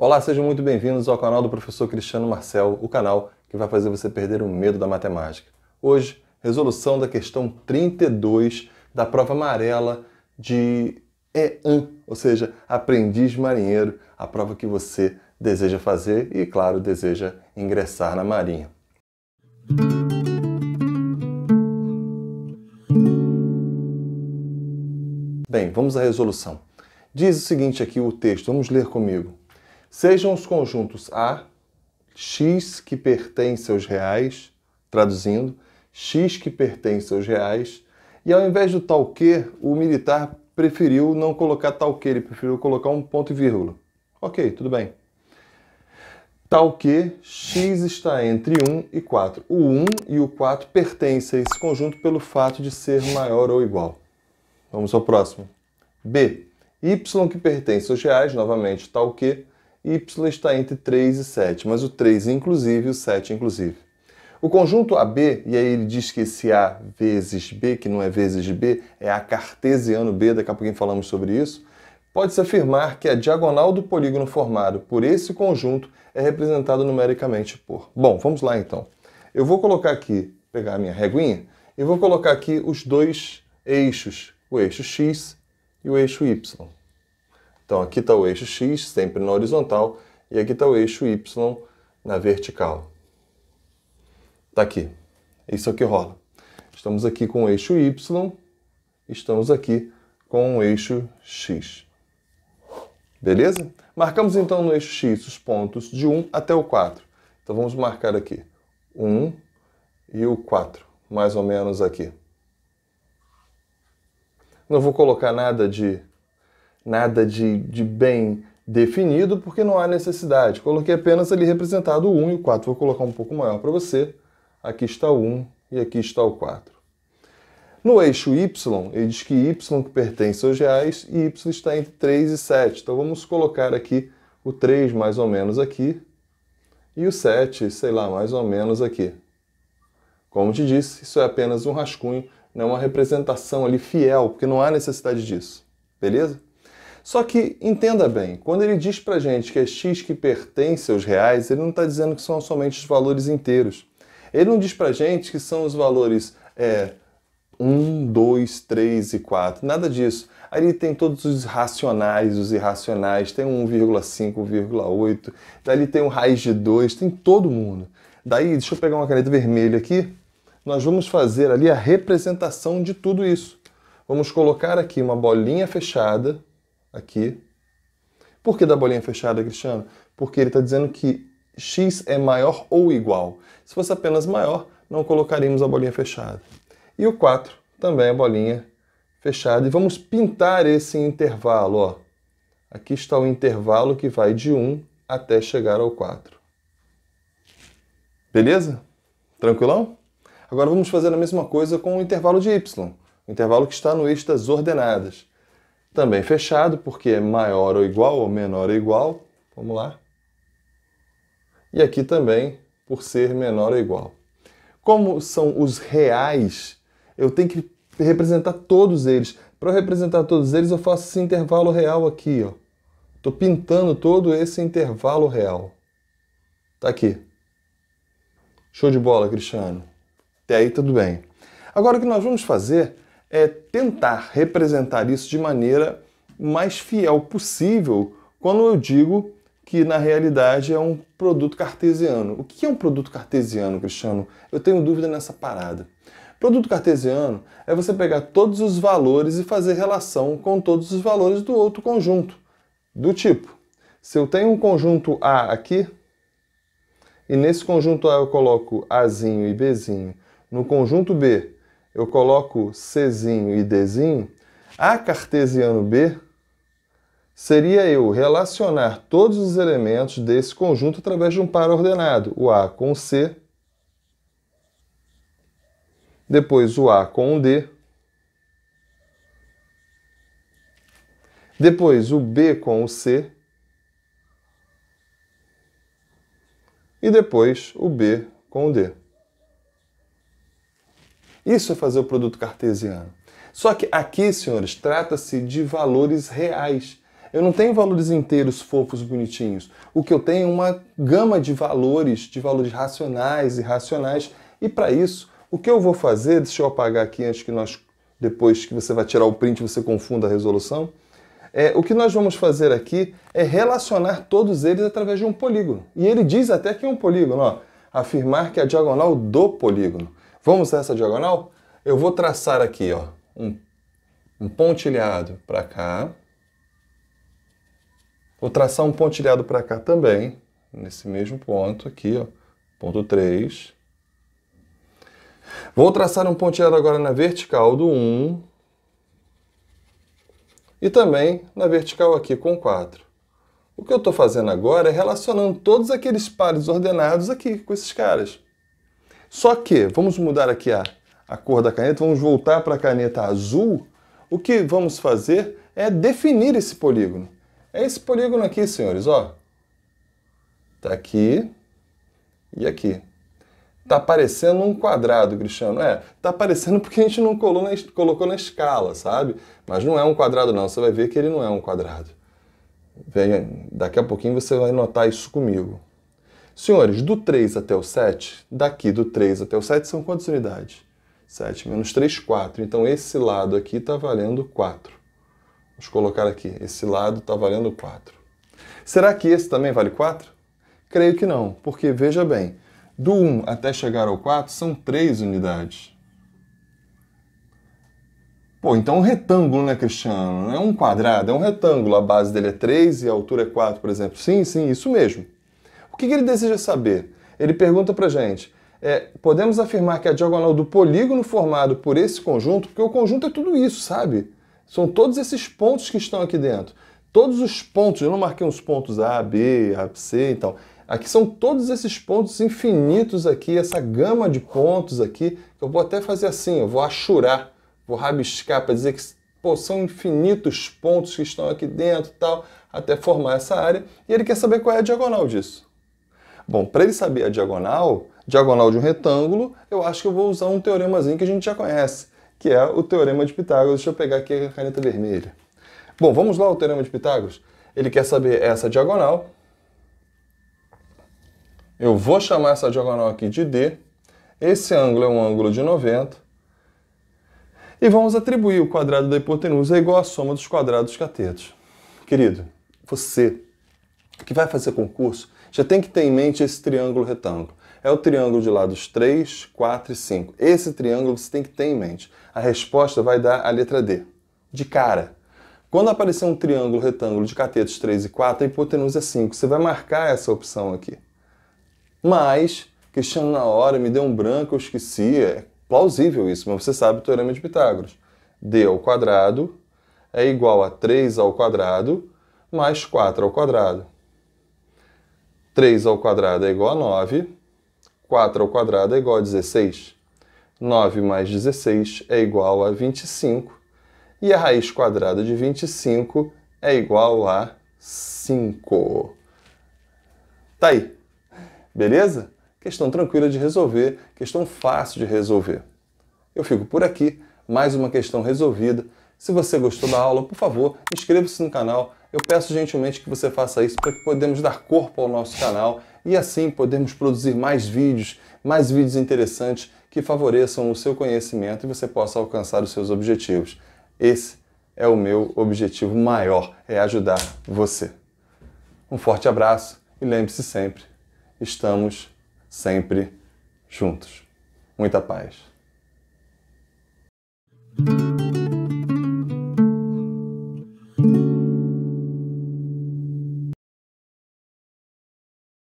Olá, sejam muito bem-vindos ao canal do professor Cristiano Marcel, o canal que vai fazer você perder o medo da matemática. Hoje, resolução da questão 32 da prova amarela de EAN, ou seja, aprendiz marinheiro, a prova que você deseja fazer e, claro, deseja ingressar na Marinha. Bem, vamos à resolução. Diz o seguinte aqui o texto, vamos ler comigo sejam os conjuntos A, X que pertence aos reais, traduzindo, X que pertence aos reais, e ao invés do tal que, o militar preferiu não colocar tal que, ele preferiu colocar um ponto e vírgula. Ok, tudo bem. Tal que x está entre 1 e 4. O 1 e o 4 pertencem a esse conjunto pelo fato de ser maior ou igual. Vamos ao próximo. B. y que pertence aos reais, novamente tal que y está entre 3 e 7, mas o 3 inclusive e o 7 inclusive. O conjunto AB, e aí ele diz que esse A vezes B, que não é vezes B, é A cartesiano B, daqui a pouquinho falamos sobre isso, pode-se afirmar que a diagonal do polígono formado por esse conjunto é representada numericamente por... Bom, vamos lá então. Eu vou colocar aqui, pegar a minha reguinha, e vou colocar aqui os dois eixos, o eixo X e o eixo Y. Então aqui está o eixo X, sempre na horizontal, e aqui está o eixo Y na vertical. Está aqui. Isso é o que rola. Estamos aqui com o eixo Y, estamos aqui com o eixo X. Beleza? Marcamos então no eixo X os pontos de 1 até o 4. Então vamos marcar aqui 1 e o 4, mais ou menos aqui. Não vou colocar nada de nada de, de bem definido, porque não há necessidade. Coloquei apenas ali representado o 1 e o 4. Vou colocar um pouco maior para você. Aqui está o 1 e aqui está o 4. No eixo Y, ele diz que Y que pertence aos reais e Y está entre 3 e 7. Então vamos colocar aqui o 3 mais ou menos aqui e o 7, sei lá, mais ou menos aqui. Como te disse, isso é apenas um rascunho, não é uma representação ali fiel, porque não há necessidade disso. Beleza? Só que entenda bem, quando ele diz para gente que é x que pertence aos reais, ele não está dizendo que são somente os valores inteiros. Ele não diz para gente que são os valores é, 1, 2, 3 e 4, nada disso. Ali tem todos os racionais, os irracionais, tem 1,5, 1,8, Daí tem o raiz de 2, tem todo mundo. Daí, deixa eu pegar uma caneta vermelha aqui, nós vamos fazer ali a representação de tudo isso. Vamos colocar aqui uma bolinha fechada, aqui. Por que da bolinha fechada, Cristiano? Porque ele está dizendo que x é maior ou igual. Se fosse apenas maior, não colocaríamos a bolinha fechada. E o 4 também é bolinha fechada. E vamos pintar esse intervalo. Ó. Aqui está o intervalo que vai de 1 até chegar ao 4. Beleza? Tranquilão? Agora vamos fazer a mesma coisa com o intervalo de y, o intervalo que está no eixo das ordenadas também fechado, porque é maior ou igual ou menor ou igual. Vamos lá. E aqui também por ser menor ou igual. Como são os reais, eu tenho que representar todos eles. Para representar todos eles, eu faço esse intervalo real aqui. Estou pintando todo esse intervalo real. Tá aqui. Show de bola, Cristiano. Até aí tudo bem. Agora o que nós vamos fazer é tentar representar isso de maneira mais fiel possível quando eu digo que na realidade é um produto cartesiano. O que é um produto cartesiano, Cristiano? Eu tenho dúvida nessa parada. Produto cartesiano é você pegar todos os valores e fazer relação com todos os valores do outro conjunto, do tipo. Se eu tenho um conjunto A aqui, e nesse conjunto A eu coloco Azinho e Bzinho, no conjunto B eu coloco Czinho e Dzinho, a cartesiano B seria eu relacionar todos os elementos desse conjunto através de um par ordenado, o A com o C, depois o A com o D, depois o B com o C, e depois o B com o D. Isso é fazer o produto cartesiano. Só que aqui, senhores, trata-se de valores reais. Eu não tenho valores inteiros, fofos, bonitinhos. O que eu tenho é uma gama de valores, de valores racionais e irracionais. E para isso, o que eu vou fazer, deixa eu apagar aqui antes que nós, depois que você vai tirar o print, você confunda a resolução. É, o que nós vamos fazer aqui é relacionar todos eles através de um polígono. E ele diz até que é um polígono, ó, afirmar que é a diagonal do polígono. Vamos nessa diagonal? Eu vou traçar aqui, ó, um, um pontilhado para cá. Vou traçar um pontilhado para cá também, nesse mesmo ponto aqui, ó, ponto 3. Vou traçar um pontilhado agora na vertical do 1 e também na vertical aqui com 4. O que eu estou fazendo agora é relacionando todos aqueles pares ordenados aqui com esses caras. Só que, vamos mudar aqui a, a cor da caneta, vamos voltar para a caneta azul. O que vamos fazer é definir esse polígono. É esse polígono aqui, senhores, ó. Tá aqui e aqui. Tá parecendo um quadrado, Cristiano. É, tá parecendo porque a gente não na, colocou na escala, sabe? Mas não é um quadrado não, você vai ver que ele não é um quadrado. Daqui a pouquinho você vai notar isso comigo. Senhores, do 3 até o 7, daqui do 3 até o 7 são quantas unidades? 7 menos 3, 4. Então esse lado aqui está valendo 4. Vamos colocar aqui, esse lado está valendo 4. Será que esse também vale 4? Creio que não, porque veja bem, do 1 até chegar ao 4 são 3 unidades. Pô, então é um retângulo, né, Cristiano? Não é um quadrado, é um retângulo. A base dele é 3 e a altura é 4, por exemplo. Sim, sim, isso mesmo que, que ele deseja saber? Ele pergunta para gente, é, podemos afirmar que a diagonal do polígono formado por esse conjunto, porque o conjunto é tudo isso, sabe? São todos esses pontos que estão aqui dentro. Todos os pontos, eu não marquei uns pontos A, B, A, C e então, tal. Aqui são todos esses pontos infinitos aqui, essa gama de pontos aqui, eu vou até fazer assim, eu vou achurar, vou rabiscar para dizer que pô, são infinitos pontos que estão aqui dentro tal, até formar essa área. E ele quer saber qual é a diagonal disso. Bom, para ele saber a diagonal, diagonal de um retângulo, eu acho que eu vou usar um teoremazinho que a gente já conhece, que é o Teorema de Pitágoras. Deixa eu pegar aqui a caneta vermelha. Bom, vamos lá o Teorema de Pitágoras. Ele quer saber essa diagonal. Eu vou chamar essa diagonal aqui de D. Esse ângulo é um ângulo de 90. E vamos atribuir o quadrado da hipotenusa é igual à soma dos quadrados catetos. Querido, você que vai fazer concurso, já tem que ter em mente esse triângulo retângulo. É o triângulo de lados 3, 4 e 5. Esse triângulo você tem que ter em mente. A resposta vai dar a letra D. De cara. Quando aparecer um triângulo retângulo de catetos 3 e 4, a hipotenusa é 5. Você vai marcar essa opção aqui. Mas, Cristiano na hora, me deu um branco, eu esqueci. É plausível isso, mas você sabe o teorema de Pitágoras. D ao quadrado é igual a 3 ao quadrado mais 4 ao quadrado. 3 ao quadrado é igual a 9, 4 ao quadrado é igual a 16. 9 mais 16 é igual a 25. E a raiz quadrada de 25 é igual a 5. Tá aí. Beleza? Questão tranquila de resolver, questão fácil de resolver. Eu fico por aqui, mais uma questão resolvida. Se você gostou da aula, por favor, inscreva-se no canal, eu peço gentilmente que você faça isso para que podemos dar corpo ao nosso canal e assim podemos produzir mais vídeos, mais vídeos interessantes que favoreçam o seu conhecimento e você possa alcançar os seus objetivos. Esse é o meu objetivo maior, é ajudar você. Um forte abraço e lembre-se sempre, estamos sempre juntos. Muita paz.